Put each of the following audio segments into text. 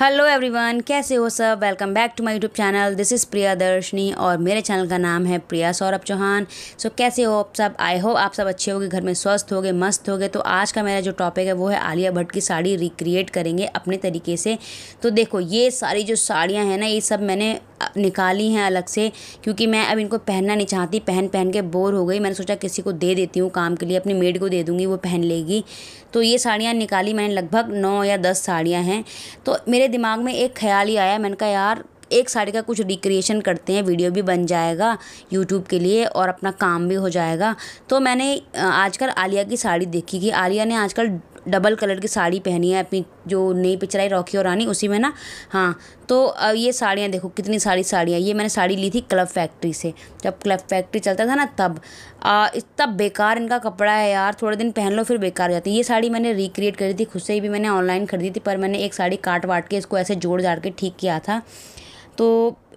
hello everyone कैसे हो सब welcome back to my YouTube channel this is Priya Darshani और मेरे चैनल का नाम है प्रिया सौरभ चौहान सो so, कैसे हो आप सब आई होप आप सब अच्छे होगे घर में स्वस्थ होगे मस्त होगे तो आज का मेरा जो टॉपिक है वो है आलिया भट्ट की साड़ी रिक्रिएट करेंगे अपने तरीके से तो देखो ये सारी जो साड़ियाँ हैं ना ये सब मैंने निकाली हैं अलग से क्योंकि मैं अब इनको पहनना नहीं चाहती पहन पहन के बोर हो गई मैंने सोचा किसी को दे देती हूँ काम के लिए अपनी मेड को दे दूँगी वो पहन लेगी तो ये साड़ियाँ निकाली मैंने लगभग नौ या दस साड़ियाँ हैं तो मेरे दिमाग में एक ख्याल ही आया मैंने कहा यार एक साड़ी का कुछ रिक्रिएशन करते हैं वीडियो भी बन जाएगा यूट्यूब के लिए और अपना काम भी हो जाएगा तो मैंने आजकल आलिया की साड़ी देखी कि आलिया ने आजकल डबल कलर की साड़ी पहनी है अपनी जो नई पिक्चर आई रॉकी और रानी उसी में ना हाँ तो अब ये साड़ियाँ देखो कितनी सारी साड़ियाँ ये मैंने साड़ी ली थी क्लब फैक्ट्री से जब क्लब फैक्ट्री चलता था ना तब आ, इतना बेकार इनका कपड़ा है यार थोड़े दिन पहन लो फिर बेकार हो जाती है ये साड़ी मैंने रिक्रिएट करी थी खुद से भी मैंने ऑनलाइन खरीदी थी पर मैंने एक साड़ी काट वाट के इसको ऐसे जोड़ जाड़ के ठीक किया था तो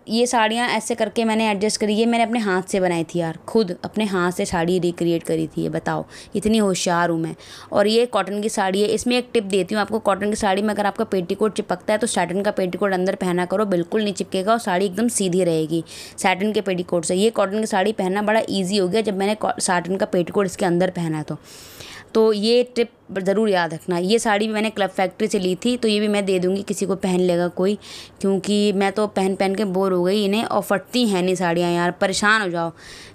ये साड़ियाँ ऐसे करके मैंने एडजस्ट करी ये मैंने अपने हाथ से बनाई थी यार खुद अपने हाथ से साड़ी रिक्रिएट करी थी ये बताओ इतनी होशियार हूँ मैं और ये कॉटन की साड़ी है इसमें एक टिप देती हूँ आपको कॉटन की साड़ी में अगर आपका पेटीकोट चिपकता है तो सैटन का पेटीकोट अंदर पहना करो बिल्कुल नहीं चिपकेगा और साड़ी एकदम सीधी रहेगी सैटन के पेटीकोट से ये कॉटन की साड़ी पहनना बड़ा ईजी हो गया जब मैंने साटन का पेटीकोट इसके अंदर पहना तो तो ये टिप ज़रूर याद रखना ये साड़ी भी मैंने क्लब फैक्ट्री से ली थी तो ये भी मैं दे दूँगी किसी को पहन लेगा कोई क्योंकि मैं तो पहन पहन के बोर हो गई इन्हें और फटती हैं नहीं साड़ियाँ यार परेशान हो जाओ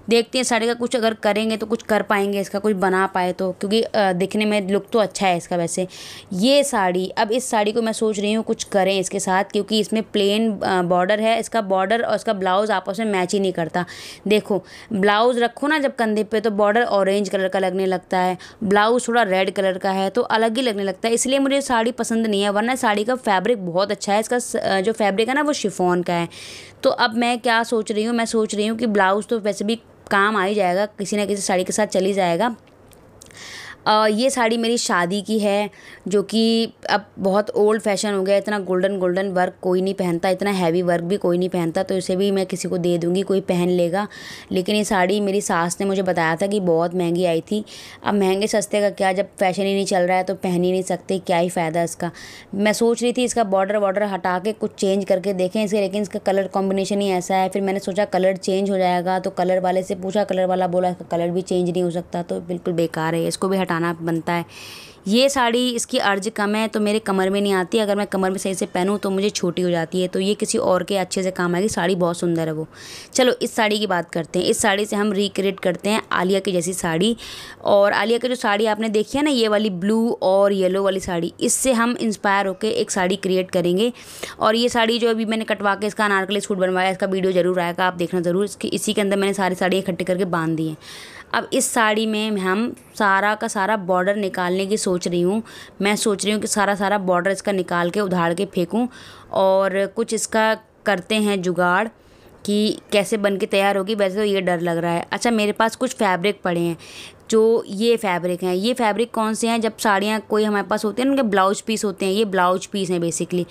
देखते हैं साड़ी का कुछ अगर करेंगे तो कुछ कर पाएंगे इसका कुछ बना पाए तो क्योंकि दिखने में लुक तो अच्छा है इसका वैसे ये साड़ी अब इस साड़ी को मैं सोच रही हूँ कुछ करें इसके साथ क्योंकि इसमें प्लेन बॉर्डर है इसका बॉर्डर और इसका ब्लाउज़ आपस में मैच ही नहीं करता देखो ब्लाउज़ रखो ना जब कंधे पर तो बॉर्डर ऑरेंज कलर का लगने लगता है ब्लाउज़ थोड़ा रेड कलर का है तो अलग ही लगने लगता है इसलिए मुझे साड़ी पसंद नहीं है वरना साड़ी का फैब्रिक बहुत अच्छा है इसका जो फैब्रिक है ना वो शिफ़ोन का है तो अब मैं क्या सोच रही हूँ मैं सोच रही हूँ कि ब्लाउज़ तो वैसे भी काम आ ही जाएगा किसी ना किसी साड़ी के साथ चली जाएगा ये साड़ी मेरी शादी की है जो कि अब बहुत ओल्ड फैशन हो गया इतना गोल्डन गोल्डन वर्क कोई नहीं पहनता इतना हैवी वर्क भी कोई नहीं पहनता तो इसे भी मैं किसी को दे दूँगी कोई पहन लेगा लेकिन ये साड़ी मेरी सास ने मुझे बताया था कि बहुत महंगी आई थी अब महंगे सस्ते का क्या जब फैशन ही नहीं चल रहा है तो पहन ही नहीं सकते क्या ही फ़ायदा इसका मैं सोच रही थी इसका बॉर्डर वॉर्डर हटा के कुछ चेंज करके देखें इसे लेकिन इसका कलर कॉम्बिनेशन ही ऐसा है फिर मैंने सोचा कलर चेंज हो जाएगा तो कलर वाले से पूछा कलर वाला बोला इसका कलर भी चेंज नहीं हो सकता तो बिल्कुल बेकार है इसको भी हटा हटाना बनता है ये साड़ी इसकी अर्ज कम है तो मेरे कमर में नहीं आती अगर मैं कमर में सही से पहनूँ तो मुझे छोटी हो जाती है तो ये किसी और के अच्छे से काम आएगी साड़ी बहुत सुंदर है वो चलो इस साड़ी की बात करते हैं इस साड़ी से हम रिक्रिएट करते हैं आलिया की जैसी साड़ी और आलिया की जो साड़ी आपने देखी है ना ये वाली ब्लू और येलो वाली साड़ी इससे हम इंस्पायर होकर एक साड़ी क्रिएट करेंगे और ये साड़ी जो अभी मैंने कटवा के इसका अनारकली सूट बनवाया इसका वीडियो ज़रूर आएगा आप देखना ज़रूर इसकी इसी के अंदर मैंने सारी साड़ी इकट्ठी करके बांध दी हैं अब इस साड़ी में हम सारा का सारा बॉर्डर निकालने की सोच रही हूँ मैं सोच रही हूँ कि सारा सारा बॉर्डर इसका निकाल के उधाड़ के फेंकूँ और कुछ इसका करते हैं जुगाड़ कि कैसे बन के तैयार होगी वैसे तो ये डर लग रहा है अच्छा मेरे पास कुछ फैब्रिक पड़े हैं जो ये फैब्रिक हैं ये फैब्रिक कौन से हैं जब साड़ियाँ कोई हमारे पास होती हैं उनके ब्लाउज पीस होते हैं ये ब्लाउज पीस हैं बेसिकली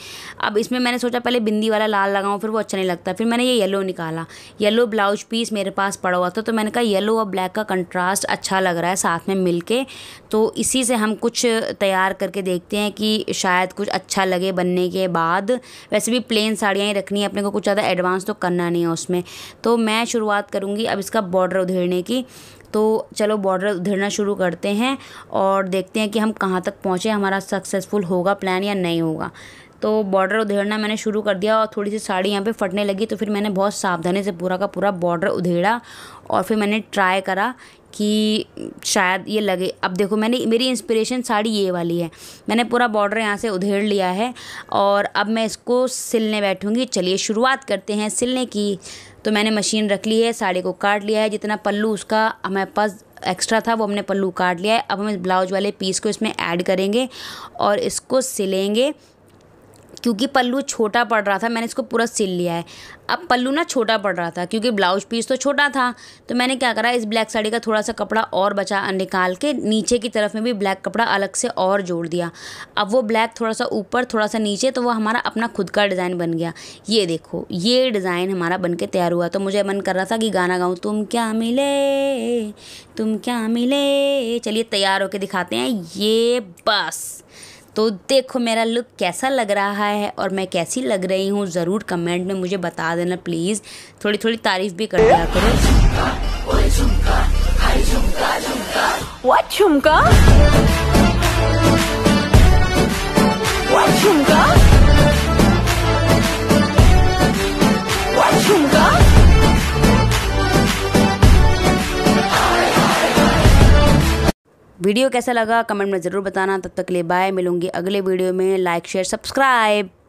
अब इसमें मैंने सोचा पहले बिंदी वाला लाल लगाऊँ फिर वो अच्छा नहीं लगता फिर मैंने ये येलो निकाला येलो ब्लाउज पीस मेरे पास पड़ा हुआ था तो मैंने कहा येलो और ब्लैक का कंट्रास्ट अच्छा लग रहा है साथ में मिल के तो इसी से हम कुछ तैयार करके देखते हैं कि शायद कुछ अच्छा लगे बनने के बाद वैसे भी प्लेन साड़ियाँ ही रखनी है अपने को कुछ ज़्यादा एडवांस तो करना नहीं है उसमें तो मैं शुरुआत करूँगी अब इसका बॉर्डर उधेड़ने की तो चलो बॉर्डर उधेड़ना शुरू करते हैं और देखते हैं कि हम कहाँ तक पहुँचे हमारा सक्सेसफुल होगा प्लान या नहीं होगा तो बॉर्डर उधेड़ना मैंने शुरू कर दिया और थोड़ी सी साड़ी यहाँ पे फटने लगी तो फिर मैंने बहुत सावधानी से पूरा का पूरा बॉर्डर उधेड़ा और फिर मैंने ट्राई करा कि शायद ये लगे अब देखो मैंने मेरी इंस्पिरेशन साड़ी ये वाली है मैंने पूरा बॉर्डर यहाँ से उधेड़ लिया है और अब मैं इसको सिलने बैठूँगी चलिए शुरुआत करते हैं सिलने की तो मैंने मशीन रख ली है साड़ी को काट लिया है जितना पल्लू उसका हमारे पास एक्स्ट्रा था वो हमने पल्लू काट लिया है अब हम इस ब्लाउज वाले पीस को इसमें ऐड करेंगे और इसको सिलेंगे क्योंकि पल्लू छोटा पड़ रहा था मैंने इसको पूरा सिल लिया है अब पल्लू ना छोटा पड़ रहा था क्योंकि ब्लाउज पीस तो छोटा था तो मैंने क्या करा इस ब्लैक साड़ी का थोड़ा सा कपड़ा और बचा निकाल के नीचे की तरफ में भी ब्लैक कपड़ा अलग से और जोड़ दिया अब वो ब्लैक थोड़ा सा ऊपर थोड़ा सा नीचे तो वो हमारा अपना खुद का डिज़ाइन बन गया ये देखो ये डिज़ाइन हमारा बन के तैयार हुआ तो मुझे मन कर रहा था कि गाना गाऊँ तुम क्या मिले तुम क्या मिले चलिए तैयार होकर दिखाते हैं ये बस तो देखो मेरा लुक कैसा लग रहा है और मैं कैसी लग रही हूँ ज़रूर कमेंट में मुझे बता देना प्लीज़ थोड़ी थोड़ी तारीफ़ भी कर दिया करो झुमका झुमका झुमका वीडियो कैसा लगा कमेंट में ज़रूर बताना तब तक के लिए बाय मिलूंगी अगले वीडियो में लाइक शेयर सब्सक्राइब